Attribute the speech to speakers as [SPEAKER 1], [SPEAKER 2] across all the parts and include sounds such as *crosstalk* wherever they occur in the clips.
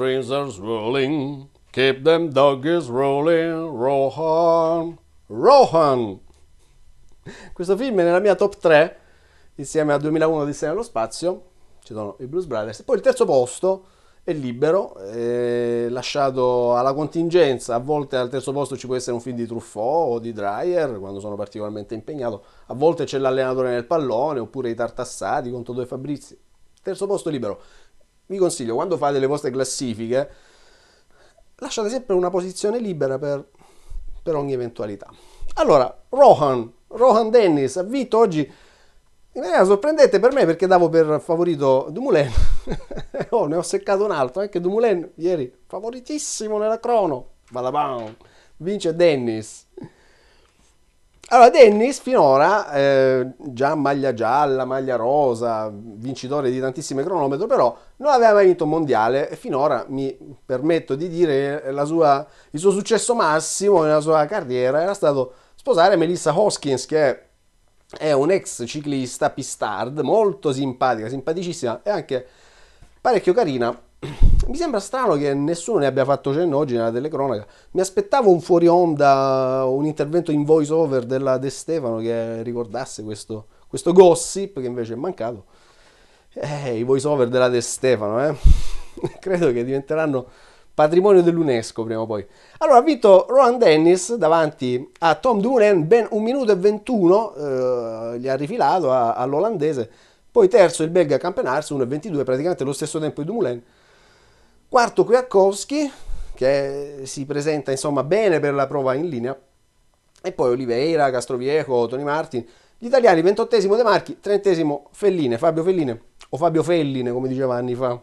[SPEAKER 1] streams are rolling, keep them doggies rolling, Rohan, Rohan. Questo film è nella mia top 3, insieme a 2001 di Sena allo spazio, ci sono i Blues Brothers. Poi il terzo posto è libero, è eh, lasciato alla contingenza, a volte al terzo posto ci può essere un film di Truffaut o di Dreyer, quando sono particolarmente impegnato, a volte c'è l'allenatore nel pallone, oppure i tartassati contro due Fabrizi. Terzo posto libero vi consiglio quando fate le vostre classifiche lasciate sempre una posizione libera per, per ogni eventualità. Allora, Rohan, Rohan Dennis ha vinto oggi in maniera sorprendente per me perché davo per favorito Dumoulin. *laughs* oh, ne ho seccato un altro, anche eh, Dumoulin ieri favoritissimo nella crono. Badabam. Vince Dennis. Allora, Dennis finora, eh, già maglia gialla, maglia rosa, vincitore di tantissime cronometro, però non aveva mai vinto un mondiale e finora, mi permetto di dire, eh, sua, il suo successo massimo nella sua carriera era stato sposare Melissa Hoskins, che è un ex ciclista pistard, molto simpatica, simpaticissima e anche parecchio carina mi sembra strano che nessuno ne abbia fatto cenno oggi nella telecronaca. Mi aspettavo un fuori onda, un intervento in voice over della De Stefano che ricordasse questo, questo gossip che invece è mancato. Eh, I voice over della De Stefano, eh. *laughs* credo che diventeranno patrimonio dell'UNESCO prima o poi. Allora ha vinto Roland Dennis davanti a Tom Dumoulin, ben 1 minuto e 21, eh, gli ha rifilato all'olandese. Poi terzo il belga Campenars, 1 e 22, praticamente lo stesso tempo di Dumoulin. Quarto Kwiatkowski, che si presenta insomma bene per la prova in linea, e poi Oliveira, Castrovieco, Tony Martin, gli italiani 28 De Marchi, 30 Felline, Fabio Felline, o Fabio Felline come diceva anni fa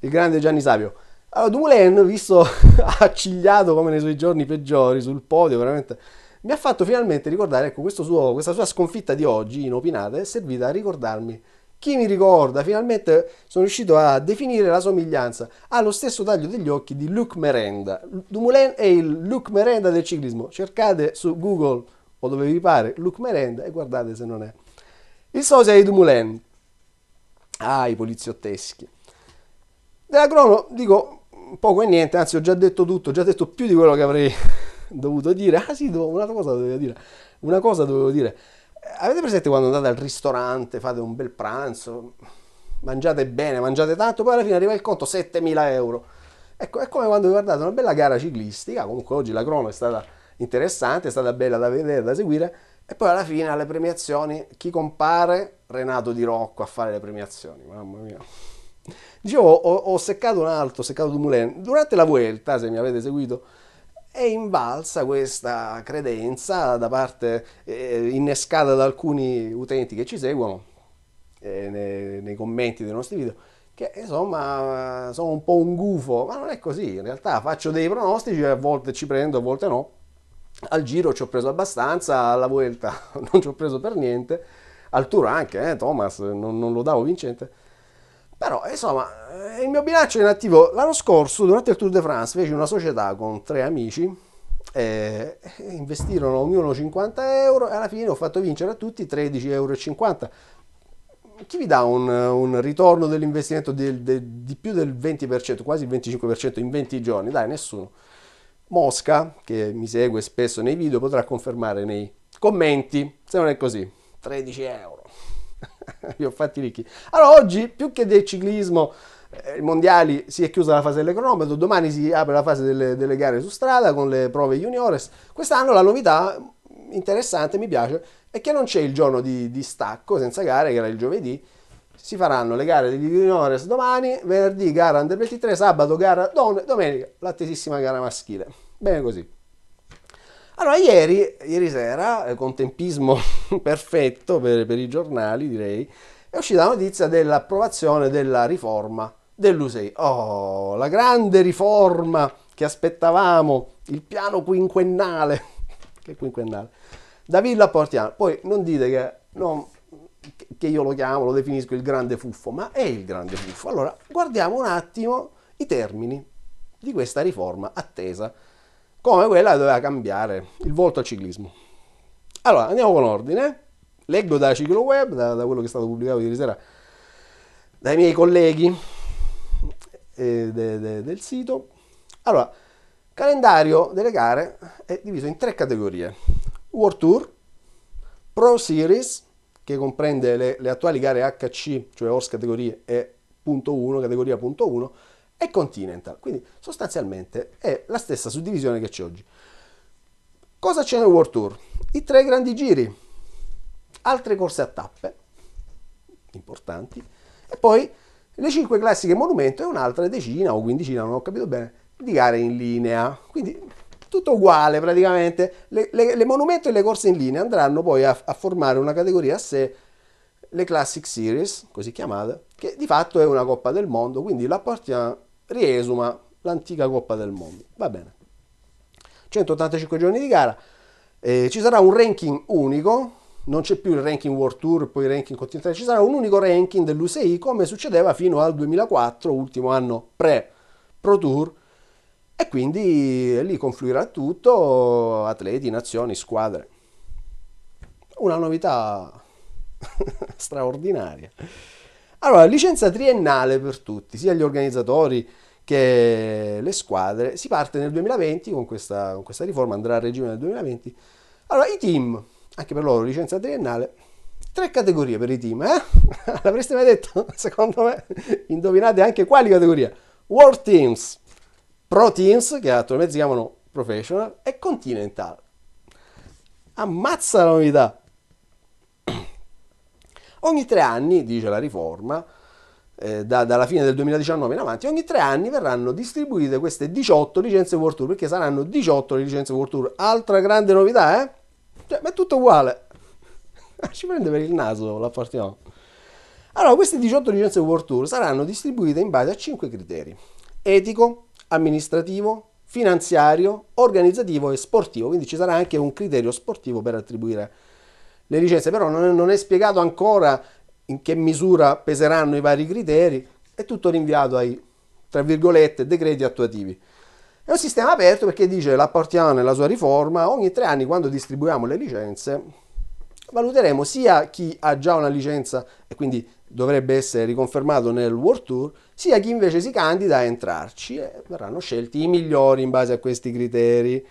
[SPEAKER 1] il grande Gianni Savio. Allora, Dumoulin, visto *laughs* accigliato come nei suoi giorni peggiori sul podio, veramente mi ha fatto finalmente ricordare, ecco, suo, questa sua sconfitta di oggi, inopinata, è servita a ricordarmi chi mi ricorda? Finalmente sono riuscito a definire la somiglianza. Ha lo stesso taglio degli occhi di Luc Merenda. Dumoulin è il Luc Merenda del ciclismo. Cercate su Google o dove vi pare Luc Merenda e guardate se non è. Il sosia di Dumoulin. Ah, i poliziotteschi. Della crono dico poco e niente, anzi ho già detto tutto, ho già detto più di quello che avrei *laughs* dovuto dire. Ah sì, un'altra cosa dovevo dire. Una cosa dovevo dire avete presente quando andate al ristorante, fate un bel pranzo, mangiate bene, mangiate tanto, poi alla fine arriva il conto 7.000 euro. Ecco, è come quando vi guardate una bella gara ciclistica, comunque oggi la crono è stata interessante, è stata bella da vedere, da seguire, e poi alla fine alle premiazioni chi compare? Renato Di Rocco a fare le premiazioni, mamma mia. Dicevo, ho, ho seccato un altro, ho seccato Dumoulin. Durante la Vuelta, se mi avete seguito, è invalsa questa credenza da parte eh, innescata da alcuni utenti che ci seguono eh, nei, nei, commenti dei nostri video che insomma sono un po' un gufo, ma non è così, in realtà faccio dei pronostici a volte ci prendo, a volte no. Al giro ci ho preso abbastanza, alla vuelta *laughs* non ci ho preso per niente, al tour anche, eh, Thomas, non, non lo davo vincente però, insomma, eh, il mio bilancio è inattivo L'anno scorso, durante il Tour de France, feci una società con tre amici eh, investirono ognuno 50 euro e alla fine ho fatto vincere a tutti 13,50 euro. Chi vi dà un, un ritorno dell'investimento di, di, di più del 20%, quasi il 25% in 20 giorni? Dai, nessuno. Mosca, che mi segue spesso nei video, potrà confermare nei commenti se non è così. 13 euro vi *laughs* ho fatti ricchi. Allora, oggi più che del ciclismo eh, mondiali si è chiusa la fase delle cronometro, domani si apre la fase delle, delle gare su strada con le prove juniores. Quest'anno la novità interessante, mi piace, è che non c'è il giorno di, di stacco senza gare, che era il giovedì. Si faranno le gare di juniores domani, venerdì gara under 23, sabato gara donne, domenica l'attesissima gara maschile. Bene così. Allora, ieri, ieri sera, eh, con tempismo *laughs* perfetto per, per i giornali, direi, è uscita la notizia dell'approvazione della riforma dell'USEI. Oh, la grande riforma che aspettavamo, il piano quinquennale. *laughs* che quinquennale? Da Villa Portiano. Poi non dite che, non, che io lo chiamo, lo definisco il grande fuffo, ma è il grande fuffo. Allora, guardiamo un attimo i termini di questa riforma attesa, come quella che doveva cambiare il volto al ciclismo. Allora, andiamo con ordine. Leggo da Ciclo Web, da, da quello che è stato pubblicato ieri sera dai miei colleghi eh, de, de, del sito. Allora, calendario delle gare è diviso in tre categorie. World Tour, Pro Series, che comprende le, le attuali gare HC, cioè Horse categorie e punto 1, categoria punto 1, e Continental. Quindi sostanzialmente è la stessa suddivisione che c'è oggi. Cosa c'è nel World Tour? I tre grandi giri, altre corse a tappe, importanti, e poi le cinque classiche monumento e un'altra decina o quindicina, non ho capito bene, di gare in linea. Quindi tutto uguale praticamente. Le, le, le monumento e le corse in linea andranno poi a, a formare una categoria a sé le Classic Series, così chiamate, che di fatto è una Coppa del Mondo, quindi la l'appartiene, riesuma l'antica Coppa del Mondo. Va bene. 185 giorni di gara, eh, ci sarà un ranking unico, non c'è più il ranking World Tour, poi il ranking continentale, ci sarà un unico ranking dell'USI come succedeva fino al 2004, ultimo anno pre-Pro Tour, e quindi eh, lì confluirà tutto, atleti, nazioni, squadre. Una novità *laughs* straordinaria. Allora, licenza triennale per tutti, sia gli organizzatori che le squadre, si parte nel 2020 con questa, con questa riforma, andrà a regime nel 2020. Allora i team, anche per loro licenza triennale, tre categorie per i team, eh? *laughs* L'avreste mai detto? *laughs* Secondo me indovinate anche quali categorie. World Teams, Pro Teams, che attualmente si chiamano Professional, e Continental. Ammazza la novità! *clears throat* Ogni tre anni, dice la riforma, eh, da, dalla fine del 2019 in avanti, ogni tre anni verranno distribuite queste 18 licenze World Tour, perché saranno 18 le licenze World Tour. Altra grande novità, eh? Cioè, ma è tutto uguale. *laughs* Ci prende per il naso la partiamo. Allora, queste 18 licenze World Tour saranno distribuite in base a 5 criteri. Etico, amministrativo, finanziario, organizzativo e sportivo. Quindi ci sarà anche un criterio sportivo per attribuire le licenze. Però non è, non è spiegato ancora in che misura peseranno i vari criteri, è tutto rinviato ai, tra virgolette, decreti attuativi. È un sistema aperto perché dice la portiamo nella sua riforma, ogni tre anni quando distribuiamo le licenze valuteremo sia chi ha già una licenza e quindi dovrebbe essere riconfermato nel World Tour, sia chi invece si candida a entrarci e verranno scelti i migliori in base a questi criteri.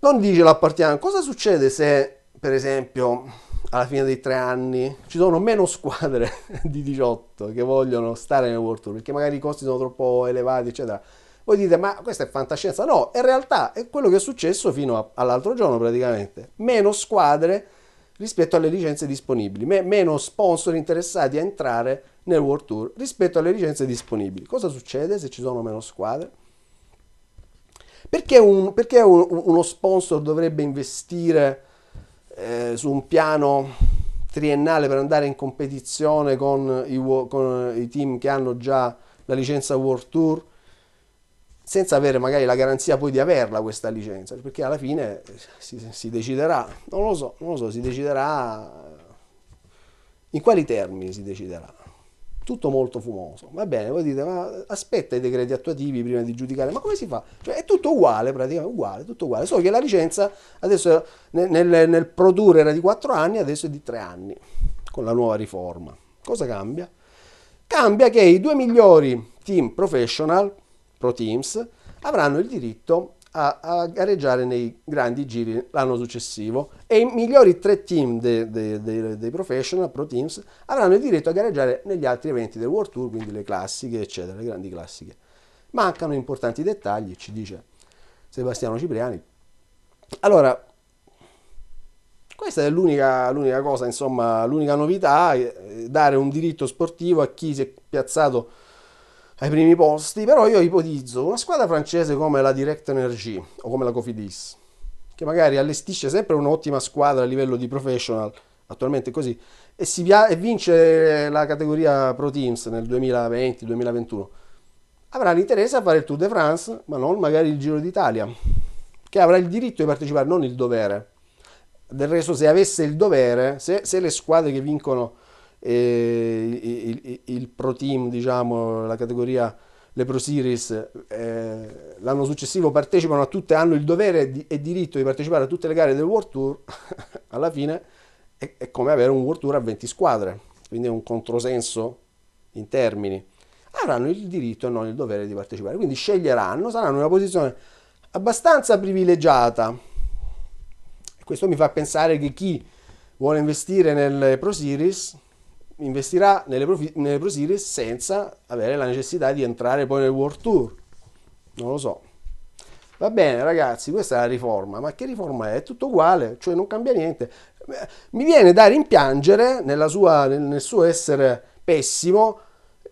[SPEAKER 1] Non dice la partiamo, cosa succede se per esempio alla fine dei tre anni ci sono meno squadre *laughs* di 18 che vogliono stare nel World Tour perché magari i costi sono troppo elevati, eccetera. Voi dite, ma questa è fantascienza? No, in realtà è quello che è successo fino a, all'altro giorno praticamente. Meno squadre rispetto alle licenze disponibili, me, meno sponsor interessati a entrare nel World Tour rispetto alle licenze disponibili. Cosa succede se ci sono meno squadre? Perché, un, perché un, uno sponsor dovrebbe investire eh, su un piano triennale per andare in competizione con i, con i team che hanno già la licenza World Tour senza avere magari la garanzia poi di averla questa licenza, perché alla fine eh, si, si, deciderà, non lo so, non lo so, si deciderà in quali termini si deciderà tutto molto fumoso. Va bene, voi dite, ma aspetta i decreti attuativi prima di giudicare, ma come si fa? Cioè, è tutto uguale, praticamente uguale, tutto uguale, solo che la licenza adesso nel, nel produrre era di 4 anni, adesso è di 3 anni, con la nuova riforma. Cosa cambia? Cambia che i due migliori team professional, pro teams, avranno il diritto a, a gareggiare nei grandi giri l'anno successivo e i migliori tre team dei de, de, de professional, pro teams, avranno il diritto a gareggiare negli altri eventi del World Tour, quindi le classiche, eccetera, le grandi classiche. Mancano importanti dettagli, ci dice Sebastiano Cipriani. Allora, questa è l'unica, l'unica cosa, insomma, l'unica novità, eh, dare un diritto sportivo a chi si è piazzato ai primi posti, però io ipotizzo una squadra francese come la Direct Energy o come la Cofidis, che magari allestisce sempre un'ottima squadra a livello di professional, attualmente così, e, si, e vince la categoria Pro Teams nel 2020-2021, avrà l'interesse a fare il Tour de France, ma non magari il Giro d'Italia, che avrà il diritto di partecipare, non il dovere. Del resto, se avesse il dovere, se, se le squadre che vincono il, il, il, Pro Team, diciamo, la categoria le Pro Series eh, l'anno successivo partecipano a tutte, hanno il dovere di, e diritto di partecipare a tutte le gare del World Tour, *laughs* alla fine è, è, come avere un World Tour a 20 squadre, quindi è un controsenso in termini. Avranno il diritto e non il dovere di partecipare, quindi sceglieranno, saranno in una posizione abbastanza privilegiata. Questo mi fa pensare che chi vuole investire nelle Pro Series investirà nelle, profi- nelle Pro Series senza avere la necessità di entrare poi nel World Tour. Non lo so. Va bene ragazzi, questa è la riforma, ma che riforma è? È tutto uguale, cioè non cambia niente. Eh, mi viene da rimpiangere sua, nel, nel suo essere pessimo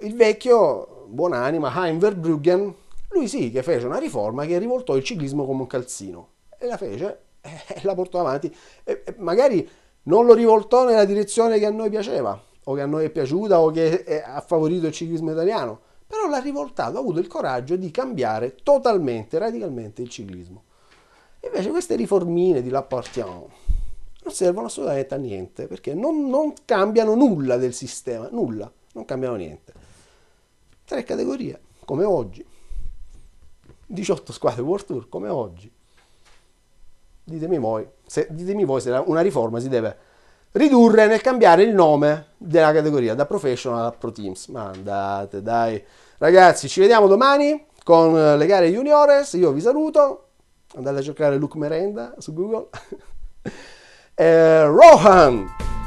[SPEAKER 1] il vecchio buonanima Hein Verbruggen, lui sì che fece una riforma che rivoltò il ciclismo come un calzino e la fece *laughs* e la portò avanti e magari non lo rivoltò nella direzione che a noi piaceva, o che a noi è piaciuta o che ha favorito il ciclismo italiano, però l'ha rivoltato, ha avuto il coraggio di cambiare totalmente, radicalmente il ciclismo. Invece queste riformine di Lappartian non servono assolutamente a niente, perché non, non cambiano nulla del sistema, nulla, non cambiano niente. Tre categorie, come oggi. 18 squadre World Tour, come oggi. Ditemi voi, se, ditemi voi se una riforma si deve ridurre nel cambiare il nome della categoria da professional a pro teams. Ma andate, dai. Ragazzi, ci vediamo domani con eh, le gare juniores. Io vi saluto. Andate a cercare Luke Merenda su Google. *laughs* eh, Rohan